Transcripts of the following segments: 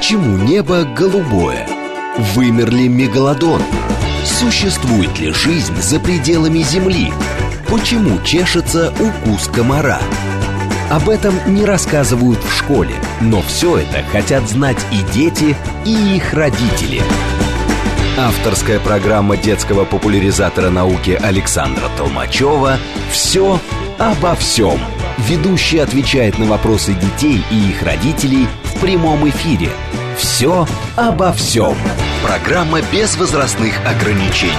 Почему небо голубое? Вымер ли мегалодон? Существует ли жизнь за пределами Земли? Почему чешется укус комара? Об этом не рассказывают в школе, но все это хотят знать и дети, и их родители. Авторская программа детского популяризатора науки Александра Толмачева «Все обо всем» ведущий отвечает на вопросы детей и их родителей в прямом эфире. Все обо всем. Программа без возрастных ограничений.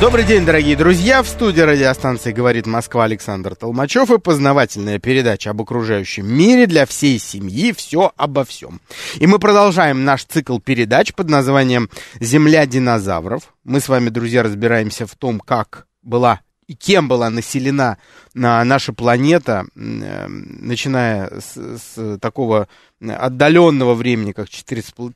Добрый день, дорогие друзья! В студии радиостанции «Говорит Москва» Александр Толмачев и познавательная передача об окружающем мире для всей семьи «Все обо всем». И мы продолжаем наш цикл передач под названием «Земля динозавров». Мы с вами, друзья, разбираемся в том, как была и кем была населена а, наша планета, эм, начиная с, с такого отдаленного времени, как 3,5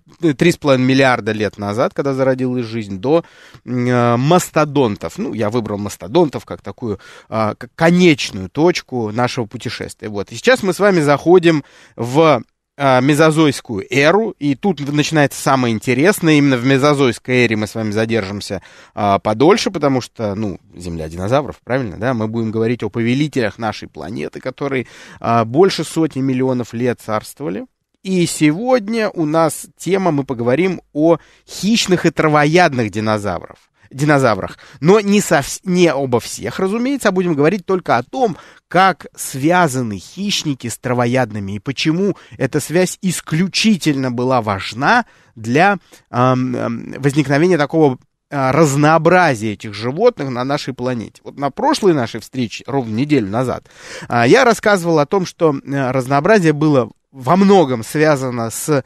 э, миллиарда лет назад, когда зародилась жизнь, до э, мастодонтов. Ну, я выбрал мастодонтов как такую как конечную точку нашего путешествия. Вот. И сейчас мы с вами заходим в а, мезозойскую эру, и тут начинается самое интересное, именно в мезозойской эре мы с вами задержимся а, подольше, потому что, ну, земля динозавров, правильно, да, мы будем говорить о повелителях нашей планеты, которые а, больше сотни миллионов лет царствовали, и сегодня у нас тема, мы поговорим о хищных и травоядных динозавров динозаврах. Но не, со, не обо всех, разумеется, а будем говорить только о том, как связаны хищники с травоядными и почему эта связь исключительно была важна для э, возникновения такого а, разнообразие этих животных на нашей планете. Вот на прошлой нашей встрече, ровно неделю назад, а, я рассказывал о том, что а, разнообразие было во многом связано с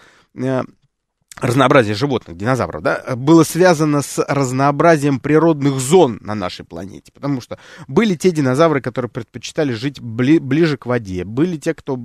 разнообразие животных, динозавров, да, было связано с разнообразием природных зон на нашей планете. Потому что были те динозавры, которые предпочитали жить бли ближе к воде, были те, кто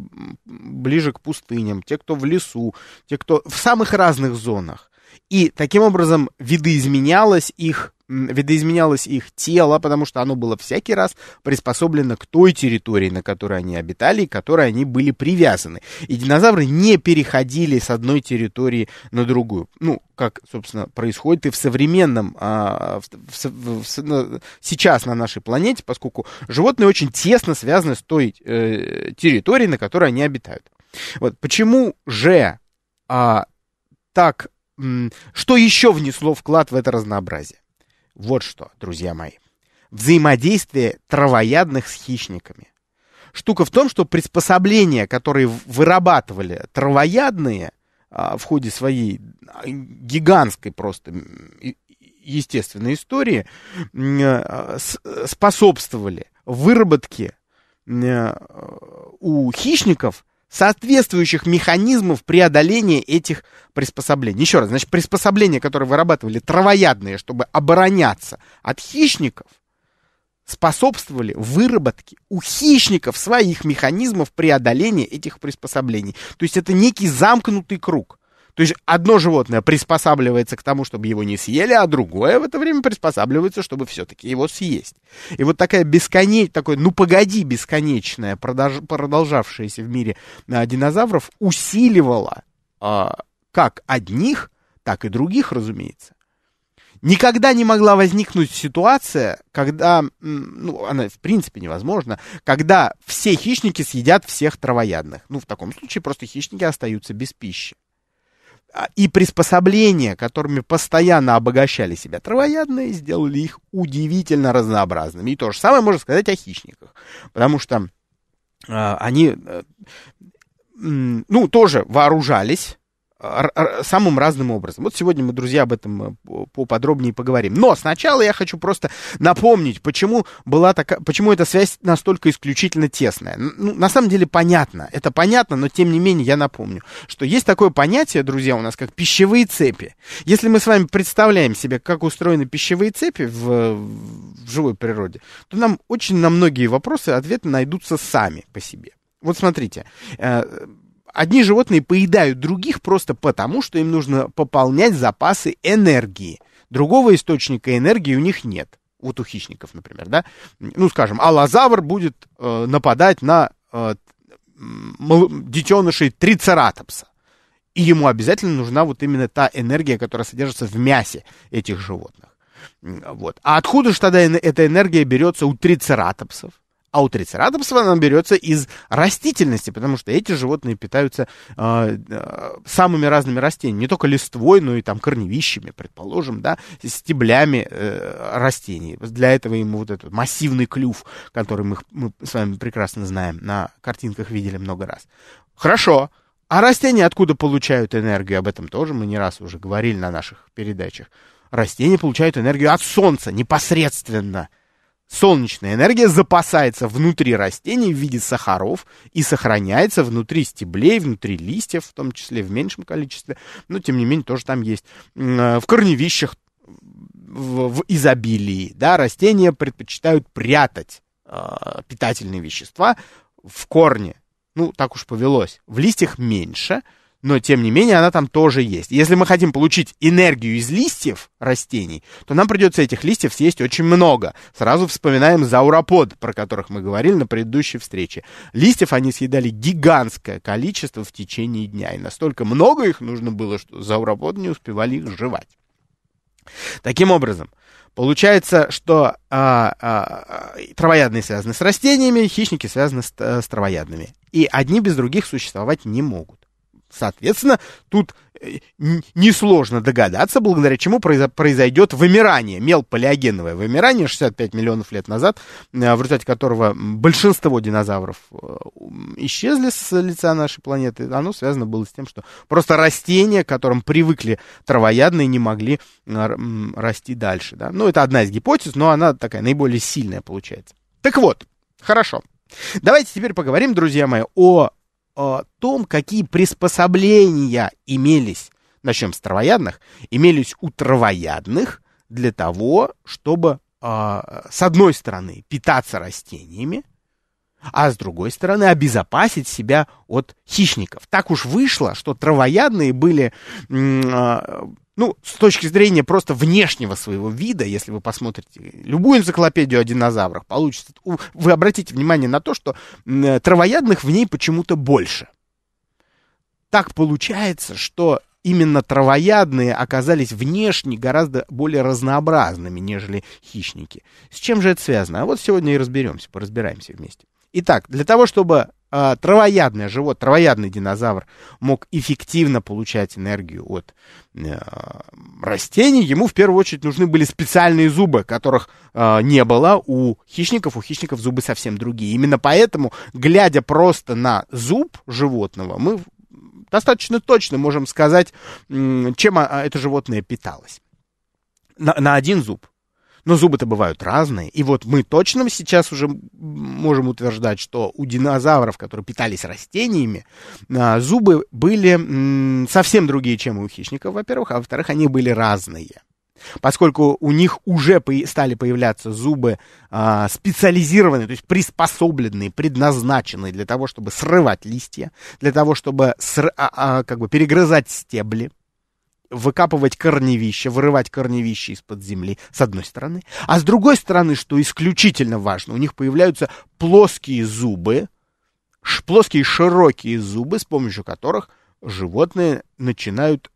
ближе к пустыням, те, кто в лесу, те, кто в самых разных зонах. И таким образом видоизменялось их видоизменялось их тело, потому что оно было всякий раз приспособлено к той территории, на которой они обитали, и которой они были привязаны. И динозавры не переходили с одной территории на другую. Ну, как, собственно, происходит и в современном, а, в, в, в, на, сейчас на нашей планете, поскольку животные очень тесно связаны с той э, территорией, на которой они обитают. Вот почему же а, так что еще внесло вклад в это разнообразие? Вот что, друзья мои. Взаимодействие травоядных с хищниками. Штука в том, что приспособления, которые вырабатывали травоядные а, в ходе своей а, гигантской просто естественной истории, э, способствовали выработке э, у хищников соответствующих механизмов преодоления этих приспособлений. Еще раз, значит, приспособления, которые вырабатывали травоядные, чтобы обороняться от хищников, способствовали выработке у хищников своих механизмов преодоления этих приспособлений. То есть это некий замкнутый круг. То есть одно животное приспосабливается к тому, чтобы его не съели, а другое в это время приспосабливается, чтобы все-таки его съесть. И вот такая бесконечная, такое, ну погоди, бесконечная, продолжавшаяся в мире а, динозавров усиливала а, как одних, так и других, разумеется. Никогда не могла возникнуть ситуация, когда, ну, она в принципе невозможна, когда все хищники съедят всех травоядных. Ну, в таком случае просто хищники остаются без пищи. А, и приспособления, которыми постоянно обогащали себя травоядные, сделали их удивительно разнообразными. И то же самое можно сказать о хищниках, потому что э, они, э, ну, тоже вооружались самым разным образом. Вот сегодня мы, друзья, об этом э, поподробнее поговорим. Но сначала я хочу просто напомнить, почему была такая, почему эта связь настолько исключительно тесная. Ну, на самом деле понятно, это понятно, но тем не менее я напомню, что есть такое понятие, друзья, у нас как пищевые цепи. Если мы с вами представляем себе, как устроены пищевые цепи в, в живой природе, то нам очень на многие вопросы ответы найдутся сами по себе. Вот смотрите, э, одни животные поедают других просто потому, что им нужно пополнять запасы энергии. Другого источника энергии у них нет. Вот у хищников, например, да. Ну, скажем, аллозавр будет э, нападать на э, детенышей трицератопса. И ему обязательно нужна вот именно та энергия, которая содержится в мясе этих животных. Вот. А откуда же тогда эта энергия берется у трицератопсов? А у трицератопса она берется из растительности, потому что эти животные питаются э, э, самыми разными растениями, не только листвой, но и там корневищами, предположим, да, стеблями э, растений. Для этого ему вот этот массивный клюв, который мы, мы с вами прекрасно знаем, на картинках видели много раз. Хорошо. А растения откуда получают энергию? Об этом тоже мы не раз уже говорили на наших передачах. Растения получают энергию от солнца непосредственно. Солнечная энергия запасается внутри растений в виде сахаров и сохраняется внутри стеблей, внутри листьев, в том числе в меньшем количестве, но тем не менее тоже там есть. Э, в корневищах в, в изобилии, да, растения предпочитают прятать э, питательные вещества в корне. Ну, так уж повелось. В листьях меньше – но тем не менее она там тоже есть. Если мы хотим получить энергию из листьев растений, то нам придется этих листьев съесть очень много. Сразу вспоминаем зауропод, про которых мы говорили на предыдущей встрече. Листьев они съедали гигантское количество в течение дня, и настолько много их нужно было, что зауроподы не успевали их жевать. Таким образом, Получается, что а, а, а травоядные связаны с растениями, хищники связаны с, э, с травоядными. И одни без других существовать не могут. Соответственно, тут э, несложно догадаться, благодаря чему произойдет вымирание, мелпалеогеновое вымирание 65 миллионов лет назад, э, в результате которого большинство динозавров э, исчезли с лица нашей планеты. Оно связано было с тем, что просто растения, к которым привыкли травоядные, не могли расти дальше. Да? Ну, это одна из гипотез, но она такая наиболее сильная получается. Так вот, хорошо. Давайте теперь поговорим, друзья мои, о о том, какие приспособления имелись, начнем с травоядных, имелись у травоядных для того, чтобы, а, с одной стороны, питаться растениями, а с другой стороны обезопасить себя от хищников. Так уж вышло, что травоядные были а, ну, с точки зрения просто внешнего своего вида, если вы посмотрите любую энциклопедию о динозаврах, получится... Вы обратите внимание на то, что э, травоядных в ней почему-то больше. Так получается, что именно травоядные оказались внешне гораздо более разнообразными, нежели хищники. С чем же это связано? А вот сегодня и разберемся, поразбираемся вместе. Итак, для того, чтобы а, травоядное живот, травоядный динозавр мог эффективно получать энергию от э, растений, ему в первую очередь нужны были специальные зубы, которых э, не было у хищников. У хищников зубы совсем другие. Именно поэтому, глядя просто на зуб животного, мы достаточно точно можем сказать, чем а, это животное питалось. На, на один зуб. Но зубы-то бывают разные. И вот мы точно сейчас уже можем утверждать, что у динозавров, которые питались растениями, а, зубы были совсем другие, чем у хищников, во-первых, а во-вторых, они были разные. Поскольку у них уже стали появляться зубы а, специализированные, то есть приспособленные, предназначенные для того, чтобы срывать листья, для того, чтобы а, как бы перегрызать стебли, выкапывать корневища, вырывать корневища из-под земли, с одной стороны. А с другой стороны, что исключительно важно, у них появляются плоские зубы, плоские широкие зубы, с помощью которых животные начинают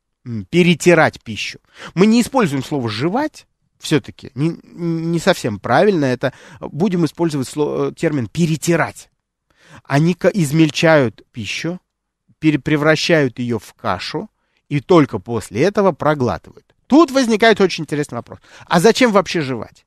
перетирать пищу. Мы не используем слово «жевать», все-таки не, не совсем правильно это. Будем использовать слово, э, термин «перетирать». Они измельчают пищу, перепревращают ее в кашу, и только после этого проглатывают. Тут возникает очень интересный вопрос. А зачем вообще жевать?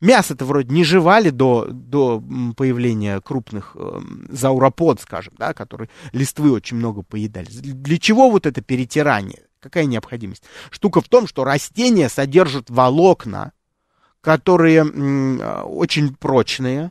Мясо-то вроде не жевали до, до появления крупных э, зауропод, скажем, да, которые листвы очень много поедали. Для чего вот это перетирание? Какая необходимость? Штука в том, что растения содержат волокна, которые э, очень прочные,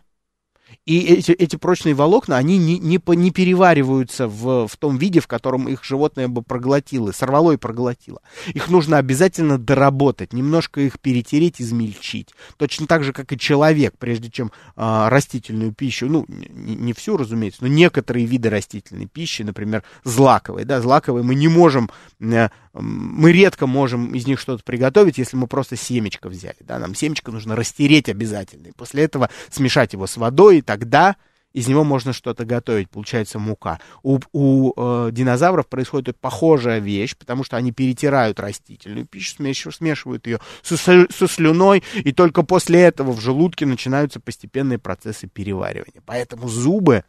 и эти, эти прочные волокна, они не, не, по, не перевариваются в, в том виде, в котором их животное бы проглотило, сорвало и проглотило. Их нужно обязательно доработать, немножко их перетереть, измельчить. Точно так же, как и человек, прежде чем э, растительную пищу, ну, не, не всю, разумеется, но некоторые виды растительной пищи, например, злаковые, да, злаковые мы не можем, э, мы редко можем из них что-то приготовить, если мы просто семечко взяли, да, нам семечко нужно растереть обязательно, и после этого смешать его с водой, тогда из него можно что-то готовить, получается мука. У, у э, динозавров происходит похожая вещь, потому что они перетирают растительную пищу, смешивают, ее со, со слюной, и только после этого в желудке начинаются постепенные процессы переваривания. Поэтому зубы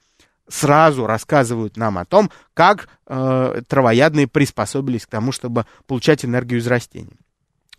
сразу рассказывают нам о том, как э, травоядные приспособились к тому, чтобы получать энергию из растений.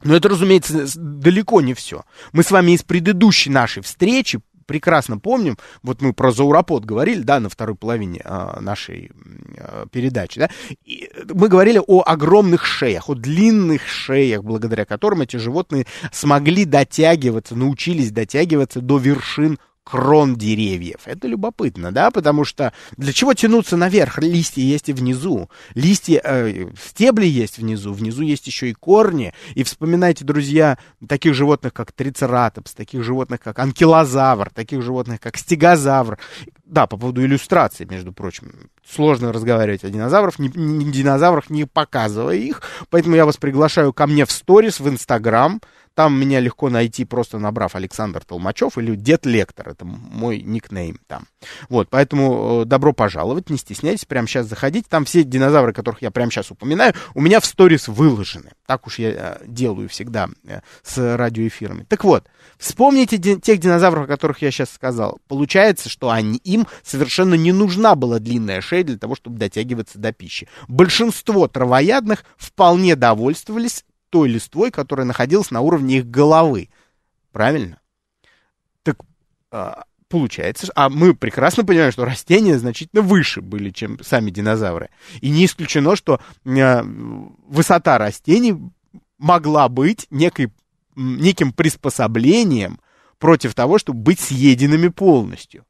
Но это, разумеется, далеко не все. Мы с вами из предыдущей нашей встречи прекрасно помним, вот мы про Заурапот говорили, да, на второй половине а, нашей а, передачи, да, и мы говорили о огромных шеях, о длинных шеях, благодаря которым эти животные смогли дотягиваться, научились дотягиваться до вершин крон деревьев. Это любопытно, да, потому что для чего тянуться наверх? Листья есть и внизу, листья, э, стебли есть внизу, внизу есть еще и корни. И вспоминайте, друзья, таких животных, как трицератопс, таких животных, как анкилозавр, таких животных, как стегозавр. Да, по поводу иллюстрации, между прочим, сложно разговаривать о динозаврах, не, не, динозаврах не показывая их, поэтому я вас приглашаю ко мне в сторис, в Инстаграм, там меня легко найти, просто набрав Александр Толмачев или Дед Лектор. Это мой никнейм там. Вот, поэтому э, добро пожаловать, не стесняйтесь, прямо сейчас заходите. Там все динозавры, которых я прямо сейчас упоминаю, у меня в сторис выложены. Так уж я э, делаю всегда э, с радиоэфирами. Так вот, вспомните тех динозавров, о которых я сейчас сказал. Получается, что они, им совершенно не нужна была длинная шея для того, чтобы дотягиваться до пищи. Большинство травоядных вполне довольствовались той листвой, которая находилась на уровне их головы. Правильно? Так а, получается, а мы прекрасно понимаем, что растения значительно выше были, чем сами динозавры. И не исключено, что а, высота растений могла быть некой, неким приспособлением против того, чтобы быть съеденными полностью.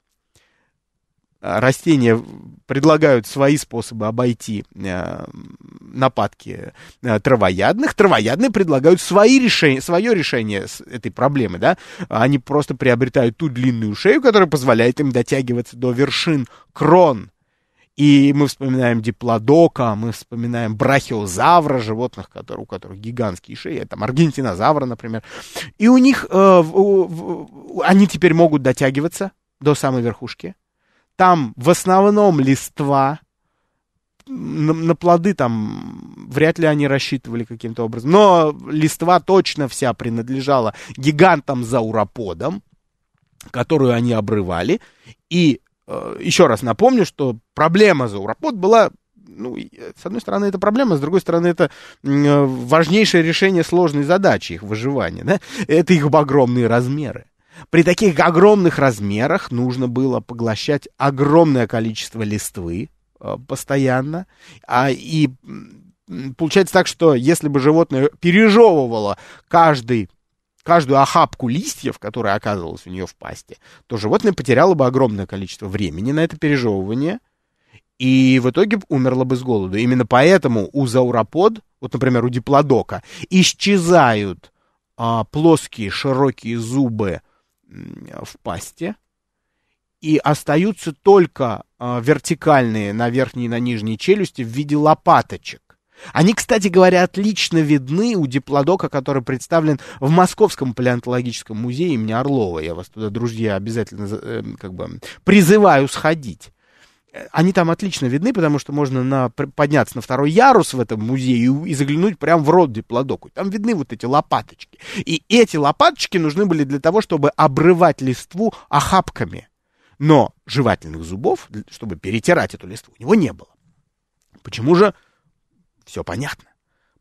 Э, растения предлагают свои способы обойти э, нападки э, травоядных, травоядные предлагают свои решения, свое решение этой проблемы, да, они просто приобретают ту длинную шею, которая позволяет им дотягиваться до вершин крон, и мы вспоминаем диплодока, мы вспоминаем брахиозавра, животных, которые, у которых гигантские шеи, там аргентинозавра, например. И у них, э, в, в, они теперь могут дотягиваться до самой верхушки. Там в основном листва, на, на плоды там вряд ли они рассчитывали каким-то образом. Но листва точно вся принадлежала гигантам за уроподом, которую они обрывали. И э, еще раз напомню, что проблема за уропод была ну, э, с одной стороны, это проблема, с другой стороны, это э, важнейшее решение сложной задачи их выживания. Да? Это их огромные размеры. При таких огромных размерах нужно было поглощать огромное количество листвы э, постоянно. А, и получается так, что если бы животное пережевывало каждый каждую охапку листьев, которая оказывалась у нее в пасте, то животное потеряло бы огромное количество времени на это пережевывание и в итоге умерло бы с голоду. Именно поэтому у зауропод, вот, например, у диплодока, исчезают а, плоские широкие зубы в пасте, и остаются только а, вертикальные на верхней и на нижней челюсти в виде лопаточек. Они, кстати говоря, отлично видны у диплодока, который представлен в Московском палеонтологическом музее имени Орлова. Я вас туда, друзья, обязательно эм, как бы призываю сходить они там отлично видны, потому что можно на, подняться на второй ярус в этом музее и, и заглянуть прямо в рот диплодоку. Там видны вот эти лопаточки. И эти лопаточки нужны были для того, чтобы обрывать листву охапками. Но жевательных зубов, чтобы перетирать эту листву, у него не было. Почему же? Все понятно.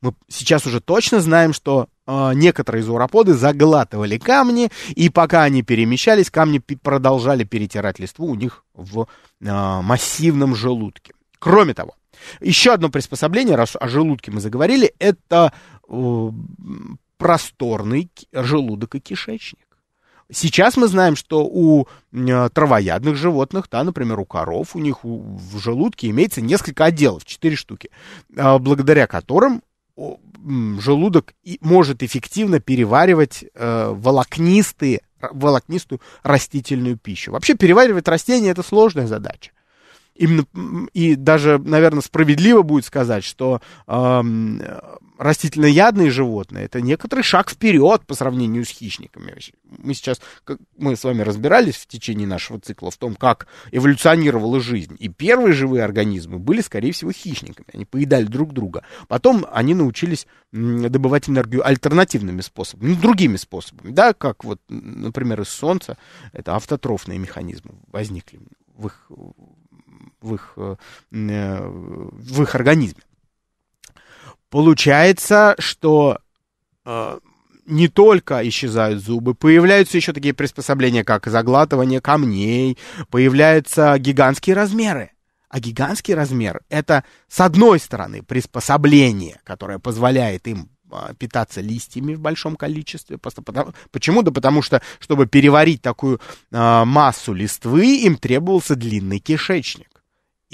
Мы сейчас уже точно знаем, что а, некоторые зауроподы заглатывали камни, и пока они перемещались, камни продолжали перетирать листву у них в а, массивном желудке. Кроме того, еще одно приспособление, раз о желудке мы заговорили, это э, просторный желудок и кишечник. Сейчас мы знаем, что у э, травоядных животных, да, например, у коров, у них в желудке имеется несколько отделов, четыре штуки, а, благодаря которым желудок и может эффективно переваривать э, волокнистые, волокнистую растительную пищу. Вообще переваривать растения это сложная задача именно и даже, наверное, справедливо будет сказать, что э, растительноядные животные это некоторый шаг вперед по сравнению с хищниками. Мы сейчас мы с вами разбирались в течение нашего цикла в том, как эволюционировала жизнь. И первые живые организмы были, скорее всего, хищниками. Они поедали друг друга. Потом они научились добывать энергию альтернативными способами, ну, другими способами, да, как вот, например, из солнца, это автотрофные механизмы возникли в их в их, э, э, в их организме. Получается, что э, не только исчезают зубы, появляются еще такие приспособления, как заглатывание камней, появляются гигантские размеры. А гигантский размер — это, с одной стороны, приспособление, которое позволяет им а, питаться листьями в большом количестве. потому, почему? Да потому что, чтобы переварить такую а, массу листвы, им требовался длинный кишечник.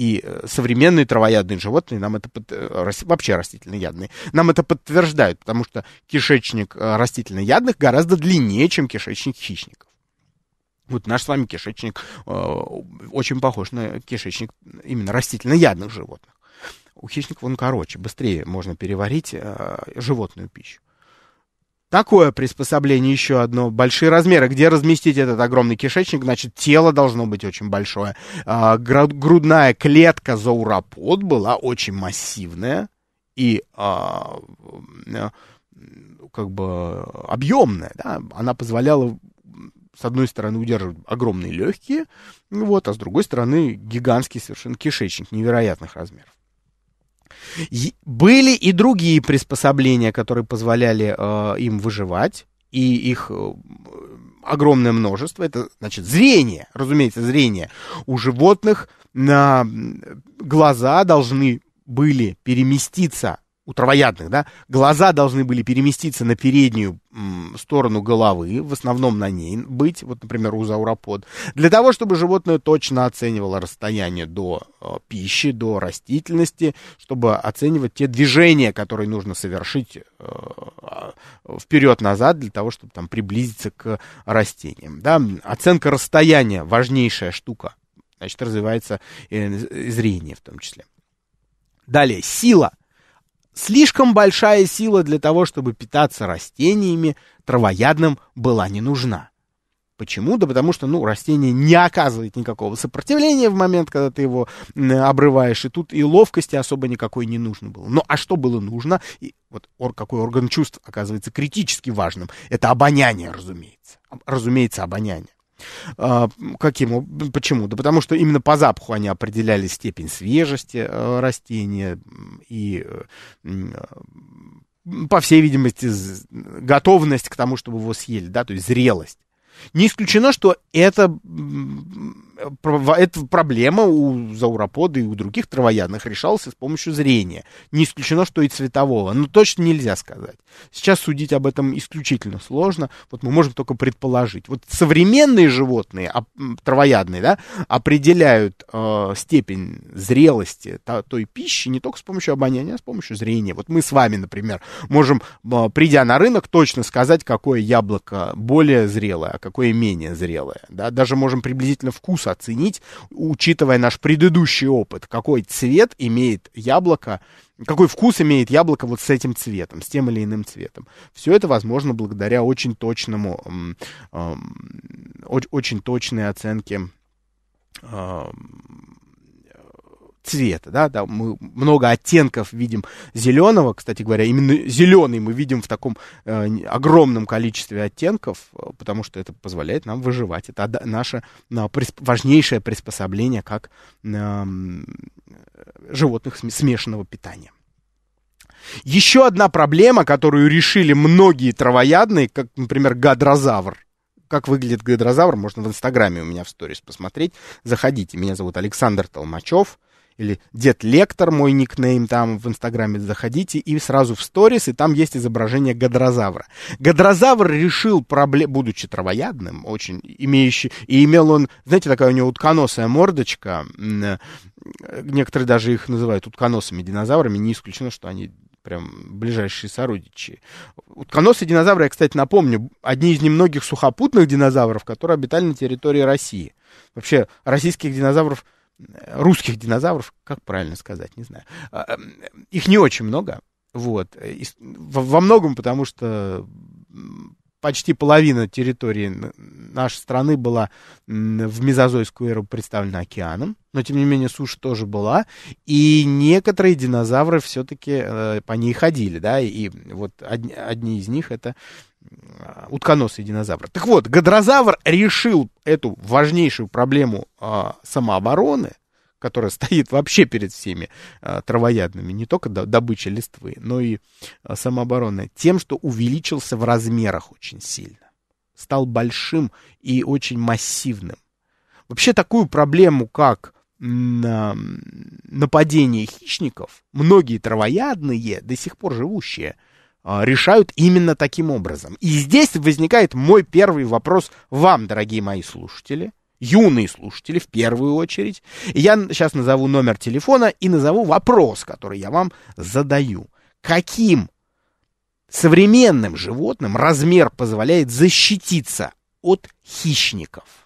И э, современные травоядные животные нам это под... Э, вообще растительноядные нам это подтверждают, потому что кишечник э, растительноядных гораздо длиннее, чем кишечник хищников. Вот наш с вами кишечник э, очень похож на кишечник именно растительноядных животных. У хищников он короче, быстрее можно переварить э, животную пищу. Такое приспособление еще одно. Большие размеры. Где разместить этот огромный кишечник? Значит, тело должно быть очень большое. А, грудная клетка зауропод была очень массивная и а, как бы объемная. Да? Она позволяла с одной стороны удерживать огромные легкие, вот, а с другой стороны гигантский совершенно кишечник невероятных размеров. Были и другие приспособления, которые позволяли э, им выживать, и их э, огромное множество. Это значит зрение, разумеется, зрение. У животных на глаза должны были переместиться у травоядных, да, глаза должны были переместиться на переднюю м, сторону головы, в основном на ней быть, вот, например, у зауропод, для того, чтобы животное точно оценивало расстояние до э, пищи, до растительности, чтобы оценивать те движения, которые нужно совершить э, а, вперед-назад для того, чтобы там приблизиться к растениям, да. Оценка расстояния важнейшая штука, значит, развивается э, зрение в том числе. Далее, сила. Слишком большая сила для того, чтобы питаться растениями, травоядным была не нужна. Почему? Да потому что, ну, растение не оказывает никакого сопротивления в момент, когда ты его обрываешь, и тут и ловкости особо никакой не нужно было. Ну, а что было нужно? И вот какой орган чувств оказывается критически важным? Это обоняние, разумеется. Разумеется, обоняние. А, каким? Почему? Да потому что именно по запаху они определяли степень свежести э, растения и э, э, по всей видимости, готовность к тому, чтобы его съели, да, то есть зрелость. Не исключено, что это эта проблема у зауропода и у других травоядных решалась с помощью зрения. Не исключено, что и цветового, но точно нельзя сказать. Сейчас судить об этом исключительно сложно, вот мы можем только предположить. Вот современные животные, а, травоядные, да, определяют э, степень зрелости той пищи не только с помощью обоняния, а с помощью зрения. Вот мы с вами, например, можем, э, придя на рынок, точно сказать, какое яблоко более зрелое, а какое менее зрелое. Да? Даже можем приблизительно вкус оценить, учитывая наш предыдущий опыт, какой цвет имеет яблоко, какой вкус имеет яблоко вот с этим цветом, с тем или иным цветом. Все это возможно благодаря очень точному, очень точной оценке цвета, да, да, мы много оттенков видим зеленого, кстати говоря, именно зеленый мы видим в таком э, огромном количестве оттенков, э, потому что это позволяет нам выживать, это наше э, присп... важнейшее приспособление как э, животных смешанного питания. Еще одна проблема, которую решили многие травоядные, как, например, гадрозавр. Как выглядит гадрозавр, можно в Инстаграме у меня в сторис посмотреть. Заходите. Меня зовут Александр Толмачев или Дед Лектор, мой никнейм там в Инстаграме, заходите, и сразу в сторис, и там есть изображение гадрозавра. Гадрозавр решил проблему, будучи травоядным, очень имеющий, и имел он, знаете, такая у него утконосая мордочка, э, некоторые даже их называют утконосами динозаврами, не исключено, что они прям ближайшие сородичи. Утконосы динозавры, я, кстати, напомню, одни из немногих сухопутных динозавров, которые обитали на территории России. Вообще, российских динозавров русских динозавров, как правильно сказать, не знаю. А, эм, их не очень много, вот. И во многом потому, что почти половина территории нашей страны была в мезозойскую эру представлена океаном, но тем не менее суша тоже была, и некоторые динозавры все-таки э, по ней ходили, да, и вот одни, одни из них это э, утконосые динозавры. Так вот, гадрозавр решил эту важнейшую проблему э, самообороны, которая стоит вообще перед всеми а, травоядными, не только до, добыча листвы, но и а, самооборона, тем, что увеличился в размерах очень сильно. Стал большим и очень массивным. Вообще такую проблему, как на нападение хищников, многие травоядные, до сих пор живущие, а, решают именно таким образом. И здесь возникает мой первый вопрос вам, дорогие мои слушатели – юные слушатели в первую очередь. Я сейчас назову номер телефона и назову вопрос, который я вам задаю. Каким современным животным размер позволяет защититься от хищников?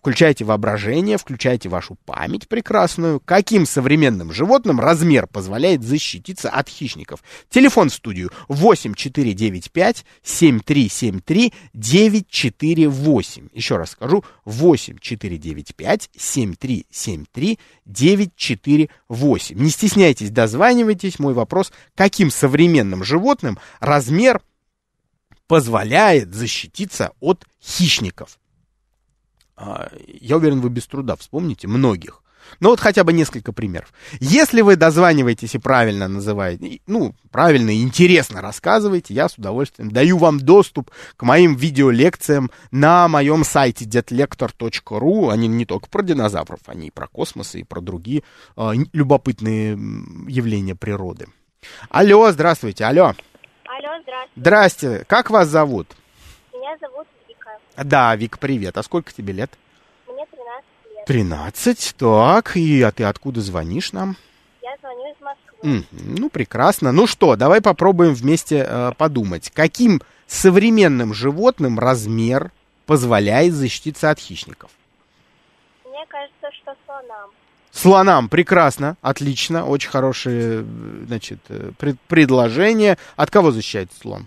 Включайте воображение, включайте вашу память прекрасную. Каким современным животным размер позволяет защититься от хищников? Телефон в студию 8495 7373 948. Еще раз скажу 8495 7373 948. Не стесняйтесь, дозванивайтесь. Мой вопрос, каким современным животным размер позволяет защититься от хищников? А, я уверен, вы без труда вспомните многих. Ну вот хотя бы несколько примеров. Если вы дозваниваетесь и правильно называете, ну, правильно и интересно рассказываете, я с удовольствием даю вам доступ к моим видеолекциям на моем сайте detlector.ru. Они не только про динозавров, они и про космос, и про другие э, любопытные явления природы. Алло, здравствуйте, алло. Алло, здравствуйте. Здрасте, как вас зовут? Да, Вик, привет. А сколько тебе лет? Мне 13 лет. 13, так. И а ты откуда звонишь нам? Я звоню из Москвы. Mm, ну, прекрасно. Ну что, давай попробуем вместе э, подумать. Каким современным животным размер позволяет защититься от хищников? Мне кажется, что слонам. Слонам, прекрасно, отлично, очень хорошее значит, э, пред, предложение. От кого защищает слон?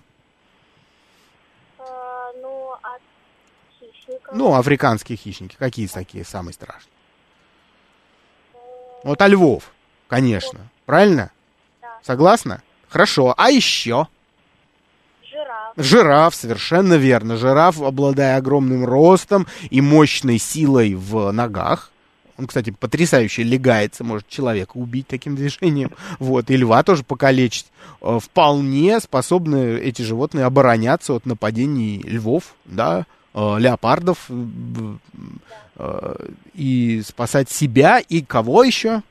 Ну, африканские хищники, какие такие самые страшные? Вот а львов, конечно. Правильно? Да. Согласна? Хорошо. А еще? Жираф. Жираф, совершенно верно. Жираф, обладая огромным ростом и мощной силой в ногах. Он, кстати, потрясающе легается, может человека убить таким движением. Вот, и льва тоже покалечить. Э, вполне способны эти животные обороняться от нападений львов, да, Э, леопардов э, э, и спасать себя и кого еще?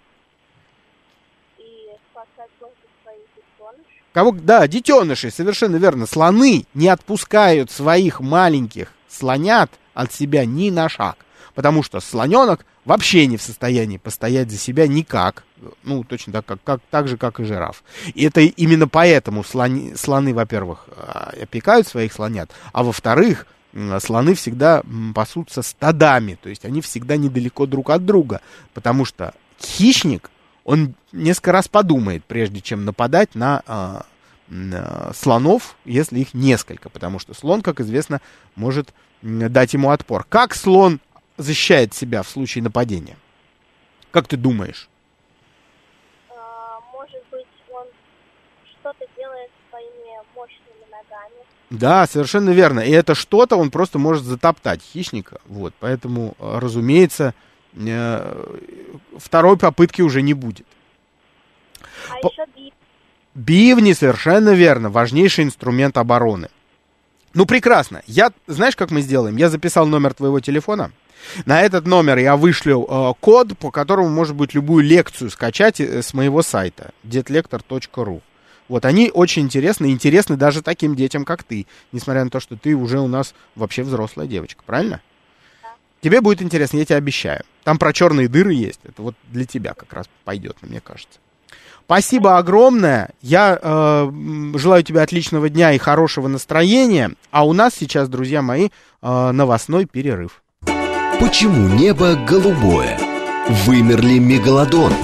Кого? Да, детенышей, совершенно верно. Слоны не отпускают своих маленьких слонят от себя ни на шаг. Потому что слоненок вообще не в состоянии постоять за себя никак. Ну, точно так, как, как, так же, как и жираф. И это именно поэтому слони, слоны, во-первых, а, опекают своих слонят, а во-вторых, слоны всегда пасутся стадами, то есть они всегда недалеко друг от друга, потому что хищник, он несколько раз подумает, прежде чем нападать на а, э, слонов, если их несколько, потому что слон, как известно, может дать ему отпор. Как слон защищает себя в случае нападения? Как ты думаешь? А, может быть, он что-то делает своими мощными ногами. Да, совершенно верно. И это что-то он просто может затоптать хищника. Вот, поэтому, э, разумеется, э, второй попытки уже не будет. А По... еще бив... Бивни, совершенно верно, важнейший инструмент обороны. Ну, прекрасно. Я, знаешь, как мы сделаем? Я записал номер твоего телефона. На этот номер я вышлю э, код, по которому можно будет любую лекцию скачать э, с моего сайта detlektor.ru. Вот они очень интересны, интересны даже таким детям, как ты, несмотря на то, что ты уже у нас вообще взрослая девочка, правильно? Да. Тебе будет интересно, я тебе обещаю. Там про черные дыры есть. Это вот для тебя как раз пойдет, мне кажется. Спасибо огромное. Я э, желаю тебе отличного дня и хорошего настроения. А у нас сейчас, друзья мои, э, новостной перерыв. Почему небо голубое? Вымерли мегалодон.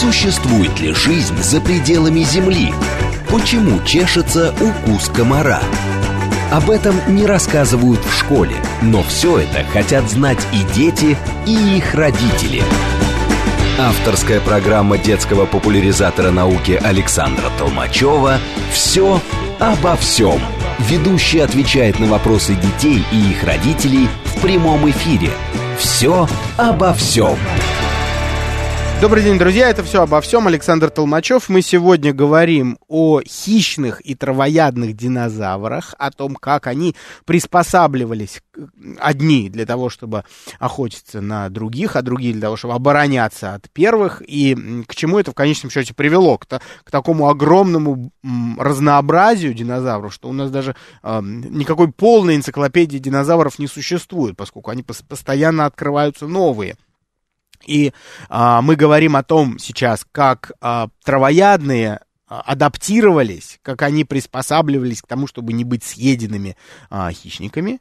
Существует ли жизнь за пределами Земли? Почему чешется укус комара? Об этом не рассказывают в школе, но все это хотят знать и дети, и их родители. Авторская программа детского популяризатора науки Александра Толмачева «Все обо всем». Ведущий отвечает на вопросы детей и их родителей в прямом эфире. «Все обо всем». Добрый день, друзья. Это все обо всем. Александр Толмачев. Мы сегодня говорим о хищных и травоядных динозаврах, о том, как они приспосабливались одни для того, чтобы охотиться на других, а другие для того, чтобы обороняться от первых, и к чему это в конечном счете привело, к, к такому огромному разнообразию динозавров, что у нас даже э, никакой полной энциклопедии динозавров не существует, поскольку они постоянно открываются новые. И а, мы говорим о том сейчас, как а, травоядные а, адаптировались, как они приспосабливались к тому, чтобы не быть съеденными а, хищниками,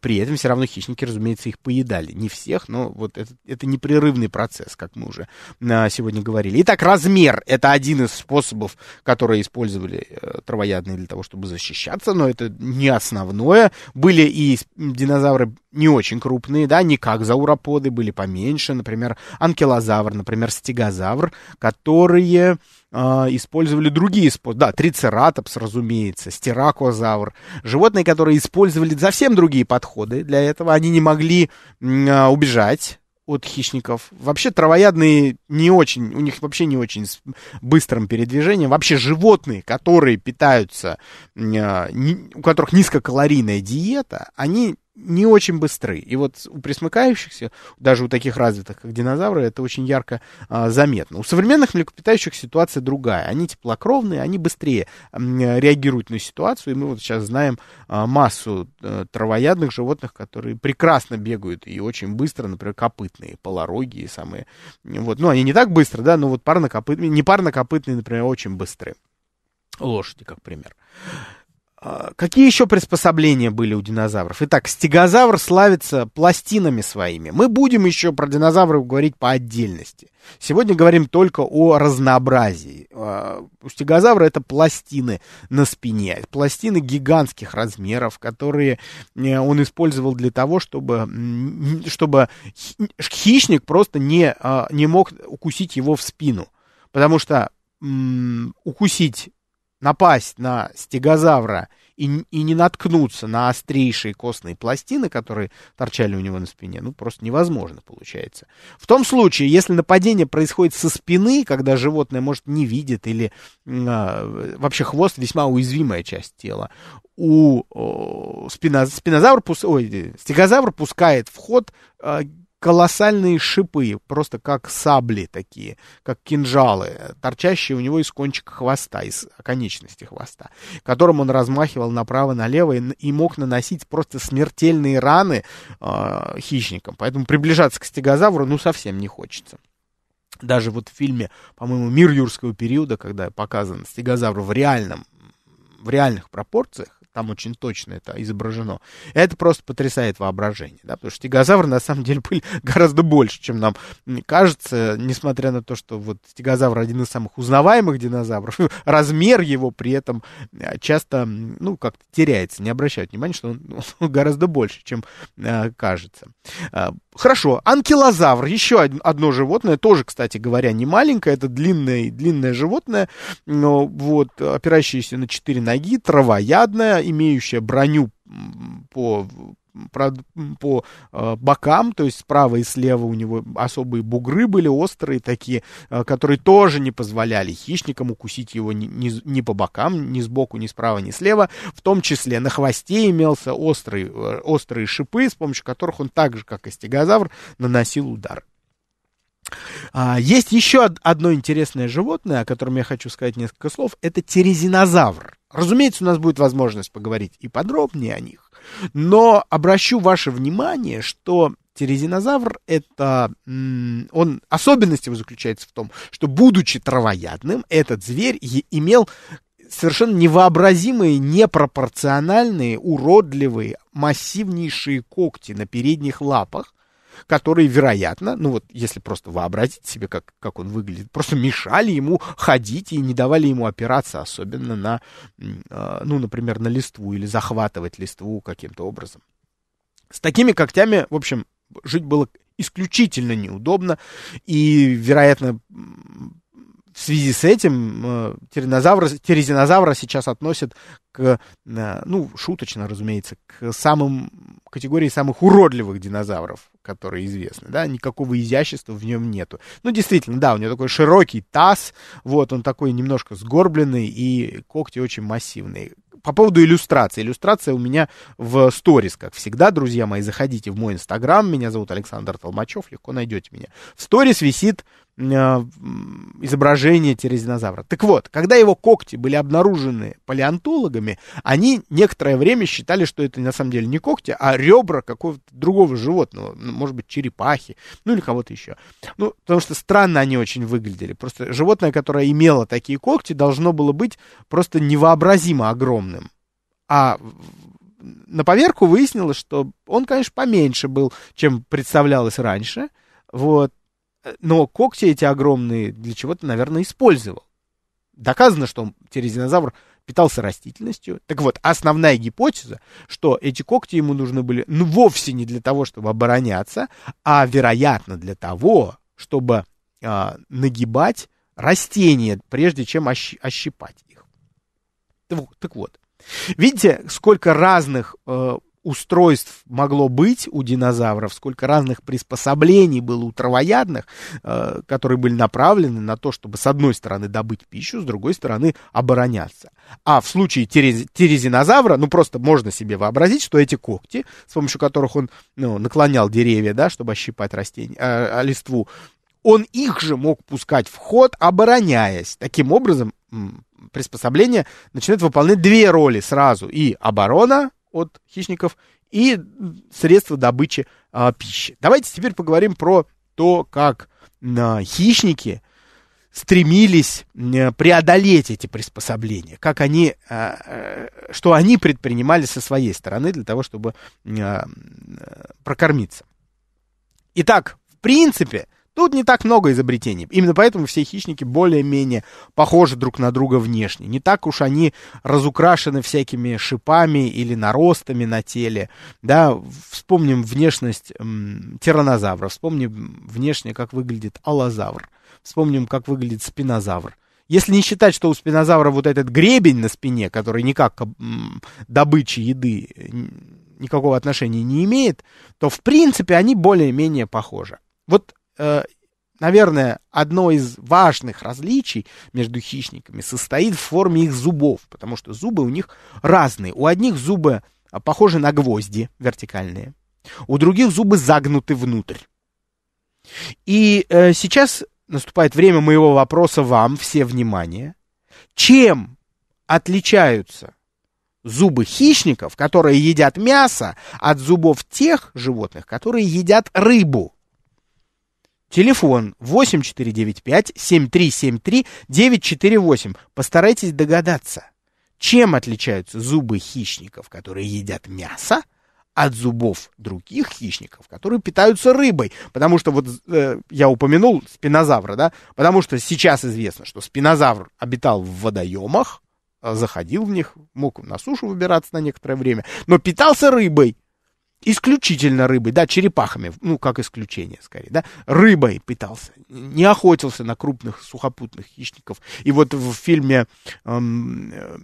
при этом все равно хищники, разумеется, их поедали. Не всех, но вот это, это непрерывный процесс, как мы уже э, сегодня говорили. Итак, размер — это один из способов, которые использовали э, травоядные для того, чтобы защищаться, но это не основное. Были и динозавры не очень крупные, да, не как зауроподы, были поменьше, например, анкилозавр, например, стегозавр, которые а, использовали другие способы. Да, трицератопс, разумеется, стеракозавр Животные, которые использовали совсем другие подходы для этого, они не могли а, убежать от хищников. Вообще травоядные не очень, у них вообще не очень с быстрым передвижением. Вообще животные, которые питаются, а, у которых низкокалорийная диета, они не очень быстры. И вот у присмыкающихся даже у таких развитых, как динозавры, это очень ярко а, заметно. У современных млекопитающих ситуация другая. Они теплокровные, они быстрее а, реагируют на ситуацию. И мы вот сейчас знаем а, массу а, травоядных животных, которые прекрасно бегают и очень быстро, например, копытные, полорогие самые. Вот. Ну, они не так быстро, да, но вот парнокопытные, не парнокопытные, например, а очень быстрые Лошади, как пример. А, какие еще приспособления были у динозавров? Итак, стегозавр славится пластинами своими. Мы будем еще про динозавров говорить по отдельности. Сегодня говорим только о разнообразии. А, у стегозавра это пластины на спине. Пластины гигантских размеров, которые э, он использовал для того, чтобы, чтобы хищник просто не, а, не мог укусить его в спину. Потому что укусить напасть на стегозавра и, и не наткнуться на острейшие костные пластины, которые торчали у него на спине, ну, просто невозможно получается. В том случае, если нападение происходит со спины, когда животное, может, не видит, или э, вообще хвост весьма уязвимая часть тела, у э, спина, спинозавр, пус, ой, стегозавр пускает в ход э, колоссальные шипы, просто как сабли такие, как кинжалы, торчащие у него из кончика хвоста, из конечности хвоста, которым он размахивал направо-налево и, и мог наносить просто смертельные раны э, хищникам. Поэтому приближаться к стегозавру ну совсем не хочется. Даже вот в фильме, по-моему, «Мир юрского периода», когда показан стегозавр в реальном в реальных пропорциях, там очень точно это изображено. Это просто потрясает воображение, да, потому что стегозавры на самом деле были гораздо больше, чем нам кажется, несмотря на то, что вот стегозавр один из самых узнаваемых динозавров, размер его при этом э, часто, ну, как-то теряется, не обращают внимания, что он, он гораздо больше, чем э, кажется. А, Хорошо, анкилозавр, еще одно животное, тоже, кстати говоря, не маленькое, это длинное, длинное животное, но вот, опирающееся на четыре ноги, травоядное, имеющее броню по по э, бокам, то есть справа и слева у него особые бугры были острые такие, э, которые тоже не позволяли хищникам укусить его ни, ни, ни по бокам, ни сбоку, ни справа, ни слева. В том числе на хвосте имелся острый э, острые шипы, с помощью которых он так же, как и стегозавр, наносил удар. А, есть еще одно интересное животное, о котором я хочу сказать несколько слов. Это терезинозавр. Разумеется, у нас будет возможность поговорить и подробнее о них. Но обращу ваше внимание, что терезинозавр это он особенность его заключается в том, что будучи травоядным, этот зверь имел совершенно невообразимые, непропорциональные, уродливые, массивнейшие когти на передних лапах, которые, вероятно, ну вот если просто вообразить себе, как, как он выглядит, просто мешали ему ходить и не давали ему опираться, особенно на, а, ну, например, на листву или захватывать листву каким-то образом. С такими когтями, в общем, жить было исключительно неудобно и, вероятно, в связи с этим э, теренозавра, терезинозавра сейчас относят к, э, ну, шуточно, разумеется, к самым, категории самых уродливых динозавров, которые известны, да, никакого изящества в нем нету. Ну, действительно, да, у него такой широкий таз, вот, он такой немножко сгорбленный, и когти очень массивные по поводу иллюстрации. Иллюстрация у меня в сторис, как всегда, друзья мои. Заходите в мой инстаграм. Меня зовут Александр Толмачев. Легко найдете меня. В сторис висит Э, изображение тирезинозавра. Так вот, когда его когти были обнаружены палеонтологами, они некоторое время считали, что это на самом деле не когти, а ребра какого-то другого животного, ну, может быть, черепахи, ну или кого-то еще. Ну, потому что странно они очень выглядели. Просто животное, которое имело такие когти, должно было быть просто невообразимо огромным. А на поверку выяснилось, что он, конечно, поменьше был, чем представлялось раньше. Вот, но когти эти огромные для чего-то, наверное, использовал. Доказано, что терезинозавр питался растительностью. Так вот, основная гипотеза, что эти когти ему нужны были ну, вовсе не для того, чтобы обороняться, а, вероятно, для того, чтобы э, нагибать растения, прежде чем ощ- ощипать их. Так вот. Видите, сколько разных э, устройств могло быть у динозавров, сколько разных приспособлений было у травоядных, э, которые были направлены на то, чтобы с одной стороны добыть пищу, с другой стороны обороняться. А в случае терез, терезинозавра, ну просто можно себе вообразить, что эти когти, с помощью которых он ну, наклонял деревья, да, чтобы ощипать растения, э, а, листву, он их же мог пускать в ход, обороняясь. Таким образом, приспособление начинает выполнять две роли сразу. И оборона, от хищников и средства добычи а, пищи. Давайте теперь поговорим про то, как а, хищники стремились а, преодолеть эти приспособления, как они, а, э, что они предпринимали со своей стороны для того, чтобы а, прокормиться. Итак, в принципе, Тут не так много изобретений. Именно поэтому все хищники более-менее похожи друг на друга внешне. Не так уж они разукрашены всякими шипами или наростами на теле. Да, вспомним внешность м, тиранозавра, вспомним внешне, как выглядит аллозавр, вспомним, как выглядит спинозавр. Если не считать, что у спинозавра вот этот гребень на спине, который никак к добыче еды никакого отношения не имеет, то в принципе они более-менее похожи. Вот Э, наверное, одно из важных различий между хищниками состоит в форме их зубов, потому что зубы у них разные. У одних зубы э, похожи на гвозди вертикальные, у других зубы загнуты внутрь. И э, сейчас наступает время моего вопроса вам, все внимание. Чем отличаются зубы хищников, которые едят мясо, от зубов тех животных, которые едят рыбу? Телефон 8495-7373-948. Постарайтесь догадаться, чем отличаются зубы хищников, которые едят мясо, от зубов других хищников, которые питаются рыбой. Потому что вот э, я упомянул спинозавра, да? Потому что сейчас известно, что спинозавр обитал в водоемах, э, заходил в них, мог на сушу выбираться на некоторое время, но питался рыбой исключительно рыбой, да, черепахами, ну, как исключение, скорее, да, рыбой питался, не охотился на крупных сухопутных хищников. И вот в фильме эм, э,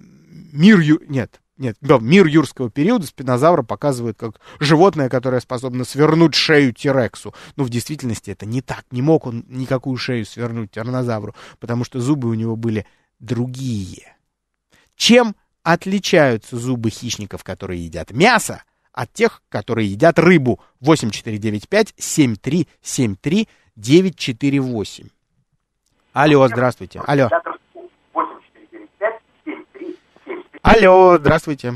«Мир Ю...» Нет, нет, да, «Мир юрского периода» спинозавра показывают как животное, которое способно свернуть шею Тирексу. Но ну, в действительности это не так. Не мог он никакую шею свернуть тиранозавру, потому что зубы у него были другие. Чем отличаются зубы хищников, которые едят мясо, от тех, которые едят рыбу 8495-7373-948. Алло, здравствуйте. Алло. Алло, здравствуйте.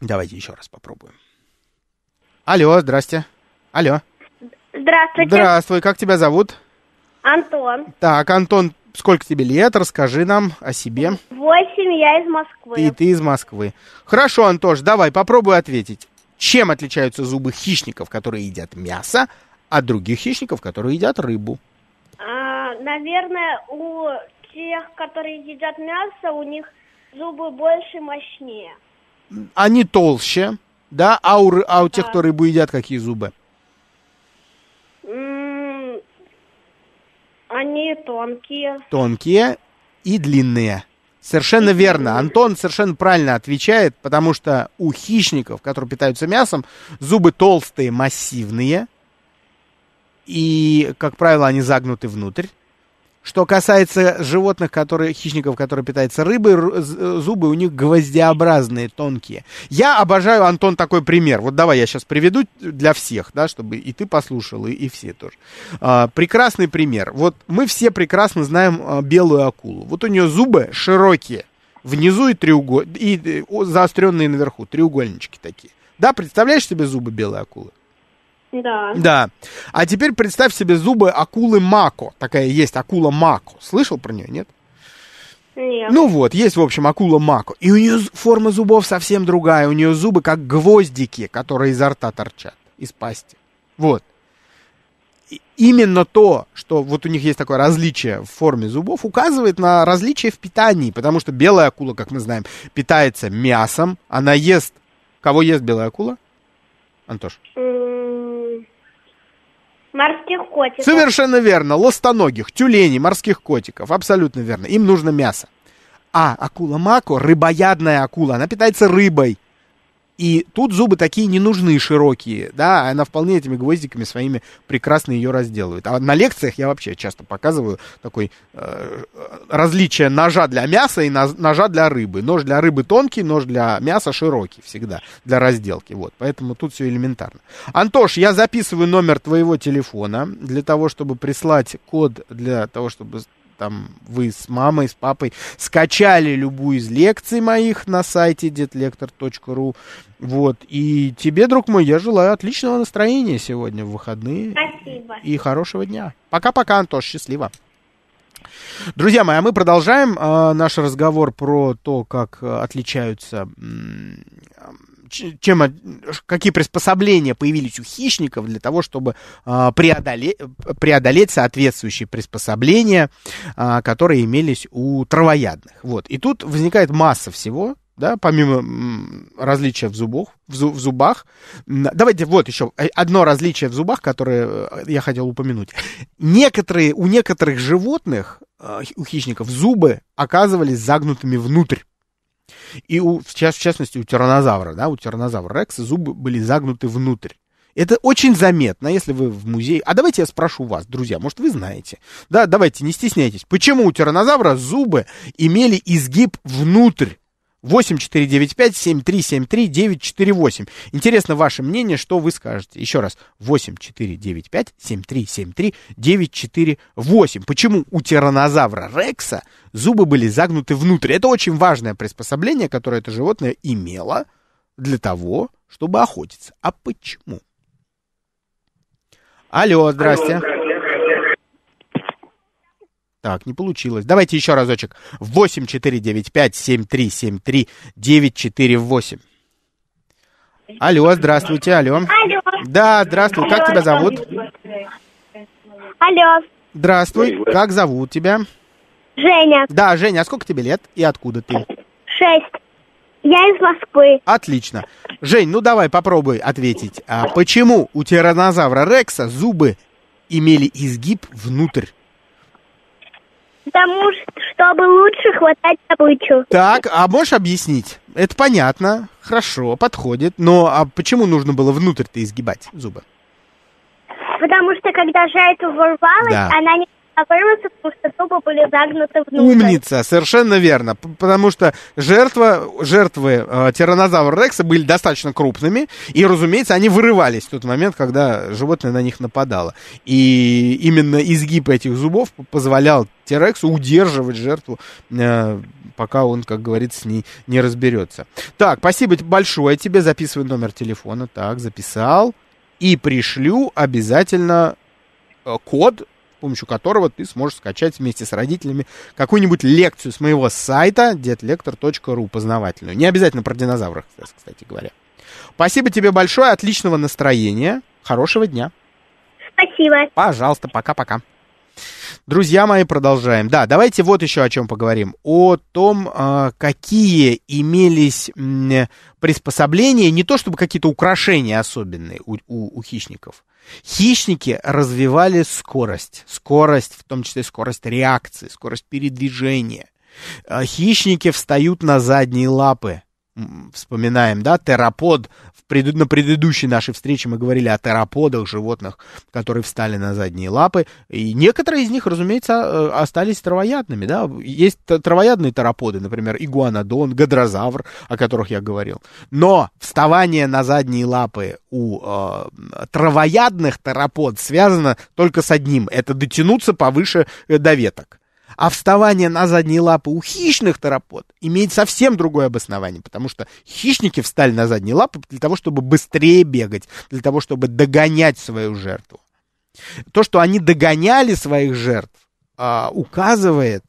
Давайте еще раз попробуем. Алло, здрасте. Алло. Здравствуйте. Здравствуй, как тебя зовут? Антон. Так, Антон, Сколько тебе лет? Расскажи нам о себе. Восемь, я из Москвы. И ты из Москвы. Хорошо, Антош, давай, попробуй ответить. Чем отличаются зубы хищников, которые едят мясо, от других хищников, которые едят рыбу? А, наверное, у тех, которые едят мясо, у них зубы больше мощнее. Они толще, да? А у, а у тех, а... кто рыбу едят, какие зубы? М они тонкие. Тонкие и длинные. Совершенно верно. Антон совершенно правильно отвечает, потому что у хищников, которые питаются мясом, зубы толстые, массивные. И, как правило, они загнуты внутрь. Что касается животных, которые, хищников, которые питаются рыбой, зубы у них гвоздеобразные, тонкие. Я обожаю, Антон, такой пример. Вот давай я сейчас приведу для всех, да, чтобы и ты послушал, и, и все тоже. А, прекрасный пример. Вот мы все прекрасно знаем а, белую акулу. Вот у нее зубы широкие, внизу и, треуголь... и заостренные наверху, треугольнички такие. Да, представляешь себе зубы белой акулы? Да. Да. А теперь представь себе зубы акулы Мако. Такая есть акула Мако. Слышал про нее, нет? Нет. Ну вот, есть, в общем, акула Мако. И у нее форма зубов совсем другая. У нее зубы как гвоздики, которые изо рта торчат, из пасти. Вот. И именно то, что вот у них есть такое различие в форме зубов, указывает на различие в питании, потому что белая акула, как мы знаем, питается мясом, она ест... Кого ест белая акула? Антош? Mm, Морских котиков. Совершенно верно. Ластоногих, тюленей, морских котиков. Абсолютно верно. Им нужно мясо. А акула Мако, рыбоядная акула, она питается рыбой. И тут зубы такие не нужны широкие, да, а она вполне этими гвоздиками своими прекрасно ее разделывает. А на лекциях я вообще часто показываю такой э, различие ножа для мяса и ножа для рыбы. Нож для рыбы тонкий, нож для мяса широкий всегда для разделки, вот. Поэтому тут все элементарно. Антош, я записываю номер твоего телефона для того, чтобы прислать код для того, чтобы там вы с мамой, с папой скачали любую из лекций моих на сайте detlektor.ru. Вот. И тебе, друг мой, я желаю отличного настроения сегодня в выходные. Спасибо. И хорошего дня. Пока-пока, Антош. Счастливо. Друзья мои, а мы продолжаем э, наш разговор про то, как а, отличаются чем, какие приспособления появились у хищников для того, чтобы а, преодолеть, преодолеть соответствующие приспособления, а, которые имелись у травоядных. Вот. И тут возникает масса всего, да, помимо различия в зубах, в, зу, в зубах. Давайте вот еще э, одно различие в зубах, которое э, я хотел упомянуть. Некоторые, у некоторых животных, э, у хищников, зубы оказывались загнутыми внутрь. И у, в частности у тиранозавра, да, у тиранозавра Рекса зубы были загнуты внутрь. Это очень заметно, если вы в музее. А давайте я спрошу вас, друзья, может, вы знаете. Да, давайте, не стесняйтесь. Почему у тиранозавра зубы имели изгиб внутрь? 8495-7373-948. Интересно ваше мнение, что вы скажете. Еще раз, 8495-7373-948. Почему у тиранозавра Рекса зубы были загнуты внутрь? Это очень важное приспособление, которое это животное имело для того, чтобы охотиться. А почему? Алло, здрасте. Алло, здрасте. Так, не получилось. Давайте еще разочек. 8495-7373-948. Алло, здравствуйте, алло. Алло. Да, здравствуй. Как тебя зовут? Алло. Здравствуй. Как зовут тебя? Женя. Да, Женя, а сколько тебе лет и откуда ты? Шесть. Я из Москвы. Отлично. Жень, ну давай попробуй ответить. А почему у тиранозавра Рекса зубы имели изгиб внутрь? Потому что чтобы лучше хватать добычу. Так, а можешь объяснить? Это понятно, хорошо, подходит. Но а почему нужно было внутрь-то изгибать зубы? Потому что когда жертва ворвалась, да. она не а вырваться, потому что трубы были загнуты внутрь. Умница, совершенно верно. Потому что жертва, жертвы э, тиранозавра Рекса были достаточно крупными, и, разумеется, они вырывались в тот момент, когда животное на них нападало. И именно изгиб этих зубов позволял Терексу удерживать жертву, э, пока он, как говорится, с ней не разберется. Так, спасибо большое тебе, записываю номер телефона. Так, записал. И пришлю обязательно э, код помощью которого ты сможешь скачать вместе с родителями какую-нибудь лекцию с моего сайта детлектор.ру познавательную. Не обязательно про динозавров, кстати говоря. Спасибо тебе большое, отличного настроения, хорошего дня. Спасибо. Пожалуйста, пока-пока. Друзья мои, продолжаем. Да, давайте вот еще о чем поговорим. О том, а, какие имелись приспособления, не то чтобы какие-то украшения особенные у, у, у хищников. Хищники развивали скорость. Скорость, в том числе скорость реакции, скорость передвижения. А, хищники встают на задние лапы вспоминаем, да, терапод, в пред... на предыдущей нашей встрече мы говорили о тераподах, животных, которые встали на задние лапы, и некоторые из них, разумеется, а, э, остались травоядными, да, есть травоядные тераподы, например, игуанодон, гадрозавр, о которых я говорил, но вставание на задние лапы у э, травоядных терапод связано только с одним, это дотянуться повыше э, до веток. А вставание на задние лапы у хищных терапод имеет совсем другое обоснование, потому что хищники встали на задние лапы для того, чтобы быстрее бегать, для того, чтобы догонять свою жертву. То, что они догоняли своих жертв, а, указывает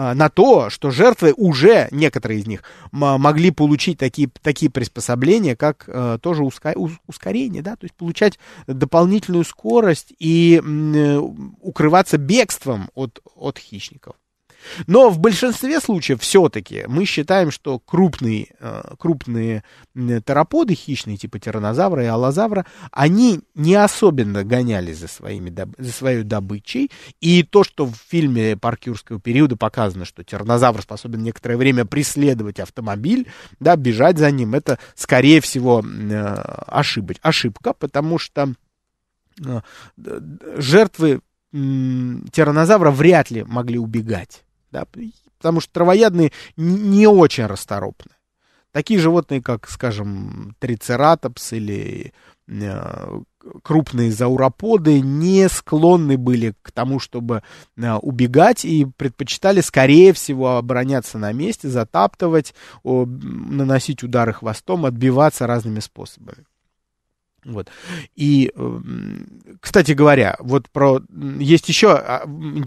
а, на то, что жертвы уже, некоторые из них, могли получить такие, такие приспособления, как э, тоже уска ускорение, да, то есть получать дополнительную скорость и э, укрываться бегством от, от хищников. Но в большинстве случаев все-таки мы считаем, что крупные, э, крупные тероподы хищные, типа тиранозавра и аллозавра, они не особенно гонялись за, своими, за своей добычей. И то, что в фильме паркюрского периода показано, что тиранозавр способен некоторое время преследовать автомобиль, да, бежать за ним, это, скорее всего, э, ошибка, ошибка потому что э, жертвы тиранозавра вряд ли могли убегать да, потому что травоядные не очень расторопны. Такие животные, как, скажем, трицератопс или э, крупные зауроподы, не склонны были к тому, чтобы э, убегать и предпочитали, скорее всего, обороняться на месте, затаптывать, о, наносить удары хвостом, отбиваться разными способами. Вот. И, эм, кстати говоря, вот про... Есть еще а,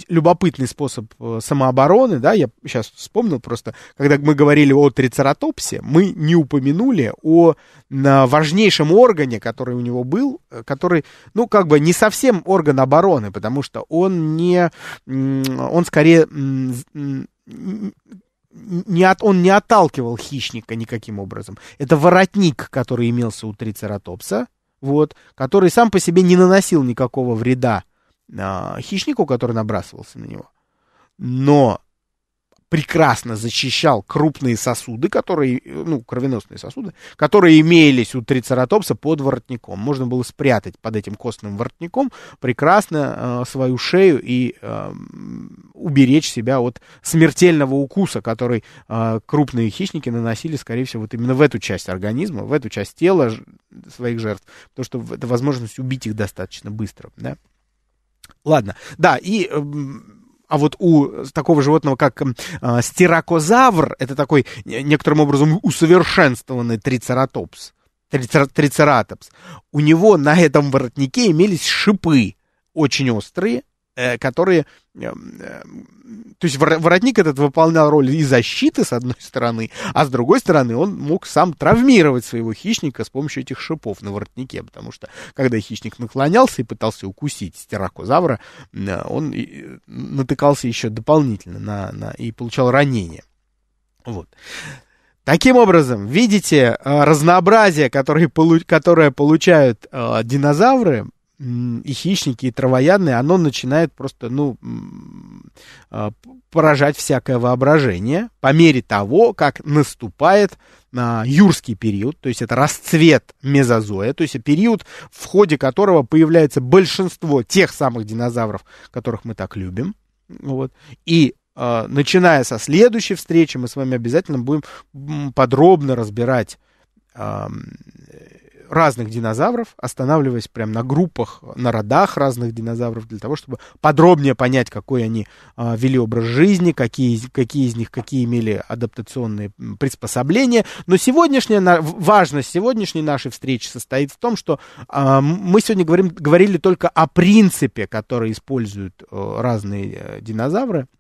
любопытный способ э, самообороны, да, я сейчас вспомнил просто, когда мы говорили о трицератопсе, мы не упомянули о важнейшем органе, который у него был, э, который, ну, как бы не совсем орган обороны, потому что он не... Он скорее не от, он не отталкивал хищника никаким образом. Это воротник, который имелся у трицератопса, вот, который сам по себе не наносил никакого вреда э, хищнику, который набрасывался на него. Но прекрасно зачищал крупные сосуды, которые, ну, кровеносные сосуды, которые имелись у трицератопса под воротником. Можно было спрятать под этим костным воротником прекрасно э, свою шею и э, уберечь себя от смертельного укуса, который э, крупные хищники наносили, скорее всего, вот именно в эту часть организма, в эту часть тела своих жертв, потому что это возможность убить их достаточно быстро, да. Ладно, да, и... Э, а вот у э, такого животного, как э, стиракозавр, это такой некоторым образом усовершенствованный трицератопс, трицер, трицератопс, у него на этом воротнике имелись шипы очень острые, Э, которые... Э, э, то есть воротник этот выполнял роль и защиты, с одной стороны, а с другой стороны он мог сам травмировать своего хищника с помощью этих шипов на воротнике, потому что когда хищник наклонялся и пытался укусить стеракозавра, он натыкался еще дополнительно на, на, и получал ранение. Вот. Таким образом, видите, разнообразие, которое, получают динозавры, и хищники, и травоядные, оно начинает просто, ну, а, поражать всякое воображение по мере того, как наступает а, юрский период, то есть это расцвет мезозоя, то есть период, в ходе которого появляется большинство тех самых динозавров, которых мы так любим. Вот. И а, начиная со следующей встречи мы с вами обязательно будем подробно разбирать разных динозавров, останавливаясь прямо на группах, на родах разных динозавров, для того, чтобы подробнее понять, какой они э, вели образ жизни, какие, какие из них, какие имели адаптационные приспособления. Но сегодняшняя, на, важность сегодняшней нашей встречи состоит в том, что э, мы сегодня говорим, говорили только о принципе, который используют э, разные э, динозавры –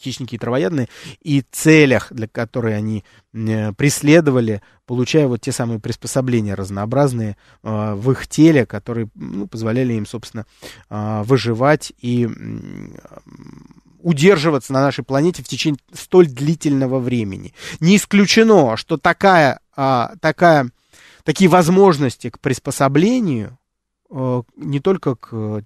хищники и травоядные, и целях, для которых они э, преследовали, получая вот те самые приспособления разнообразные а, в их теле, которые ну, позволяли им, собственно, а, выживать и а, удерживаться на нашей планете в течение столь длительного времени. Не исключено, что такая, такая, такие возможности к приспособлению Э, не только к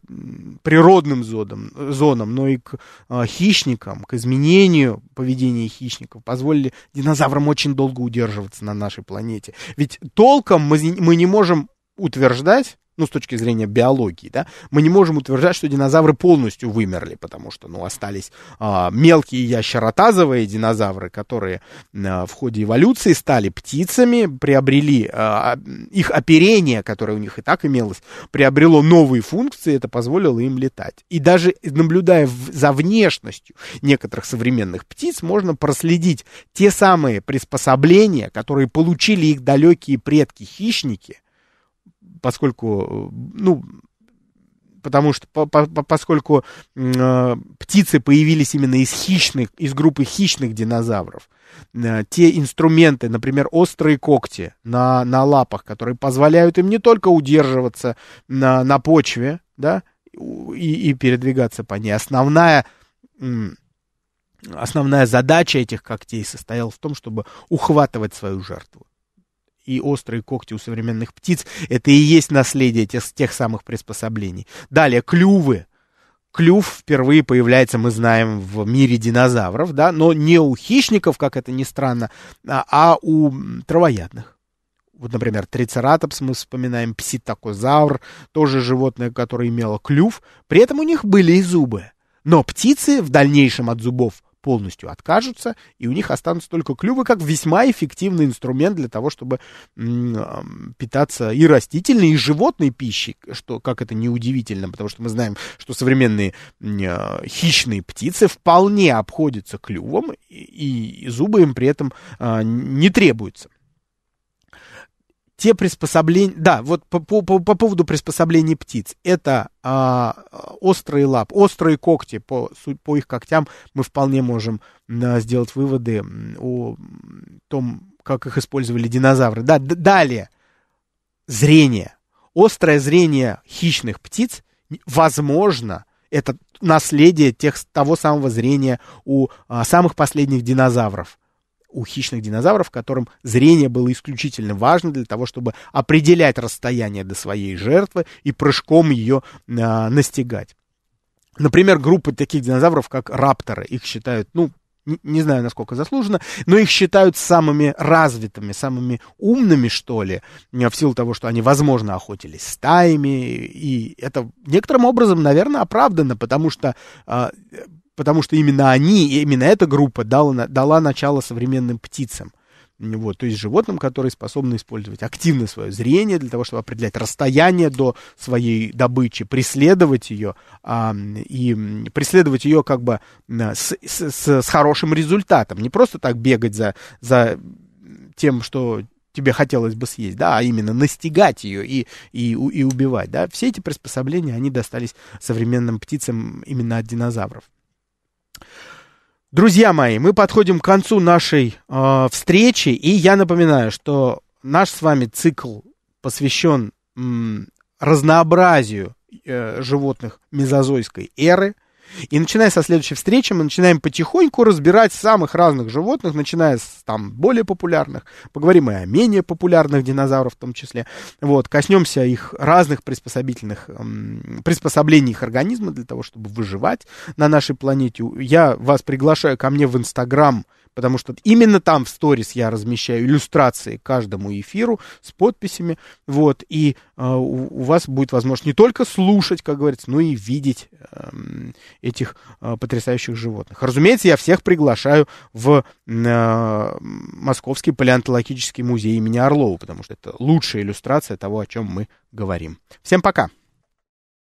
природным зонам, зонам, но и к э, хищникам, к изменению поведения хищников, позволили динозаврам очень долго удерживаться на нашей планете. Ведь толком мы, мы не можем утверждать, ну, с точки зрения биологии, да, мы не можем утверждать, что динозавры полностью вымерли, потому что, ну, остались а, мелкие ящеротазовые динозавры, которые а, в ходе эволюции стали птицами, приобрели а, а, их оперение, которое у них и так имелось, приобрело новые функции, это позволило им летать. И даже наблюдая в, за внешностью некоторых современных птиц, можно проследить те самые приспособления, которые получили их далекие предки-хищники, поскольку, ну, потому что по, по, поскольку э, птицы появились именно из хищных, из группы хищных динозавров, э, те инструменты, например, острые когти на, на лапах, которые позволяют им не только удерживаться на, на почве, да, и, и передвигаться по ней. Основная э, основная задача этих когтей состояла в том, чтобы ухватывать свою жертву и острые когти у современных птиц, это и есть наследие тех, тех самых приспособлений. Далее, клювы. Клюв впервые появляется, мы знаем, в мире динозавров, да, но не у хищников, как это ни странно, а, а у травоядных. Вот, например, трицератопс мы вспоминаем, пситакозавр, тоже животное, которое имело клюв. При этом у них были и зубы. Но птицы в дальнейшем от зубов полностью откажутся, и у них останутся только клювы, как весьма эффективный инструмент для того, чтобы питаться и растительной, и животной пищей, что, как это неудивительно, потому что мы знаем, что современные а, хищные птицы вполне обходятся клювом, и, и зубы им при этом а, не требуются те приспособления... Да, вот по, по, по, поводу приспособлений птиц. Это а, острые лап, острые когти. По, по их когтям мы вполне можем а, сделать выводы о том, как их использовали динозавры. Да, далее. Зрение. Острое зрение хищных птиц, возможно, это наследие тех, того самого зрения у а, самых последних динозавров – у хищных динозавров, которым зрение было исключительно важно для того, чтобы определять расстояние до своей жертвы и прыжком ее а, настигать. Например, группы таких динозавров, как рапторы, их считают, ну, не знаю, насколько заслуженно, но их считают самыми развитыми, самыми умными, что ли, а, в силу того, что они, возможно, охотились стаями, и это некоторым образом, наверное, оправдано, потому что э, потому что именно они, именно эта группа дала, дала начало современным птицам. Вот, то есть животным, которые способны использовать активно свое зрение для того, чтобы определять расстояние до своей добычи, преследовать ее а, и преследовать ее как бы с, с, с хорошим результатом. Не просто так бегать за, за тем, что тебе хотелось бы съесть, да, а именно настигать ее и, и, и убивать, да. Все эти приспособления, они достались современным птицам именно от динозавров. Друзья мои, мы подходим к концу нашей э, встречи, и я напоминаю, что наш с вами цикл посвящен м, разнообразию э, животных мезозойской эры. И начиная со следующей встречи, мы начинаем потихоньку разбирать самых разных животных, начиная с там более популярных, поговорим и о менее популярных динозавров в том числе. Вот, коснемся их разных приспособительных эм, приспособлений их организма для того, чтобы выживать на нашей планете. Я вас приглашаю ко мне в Инстаграм, потому что именно там в сторис я размещаю иллюстрации каждому эфиру с подписями, вот, и э, у, у вас будет возможность не только слушать, как говорится, но и видеть э, этих э, потрясающих животных. Разумеется, я всех приглашаю в э, Московский палеонтологический музей имени Орлова, потому что это лучшая иллюстрация того, о чем мы говорим. Всем пока!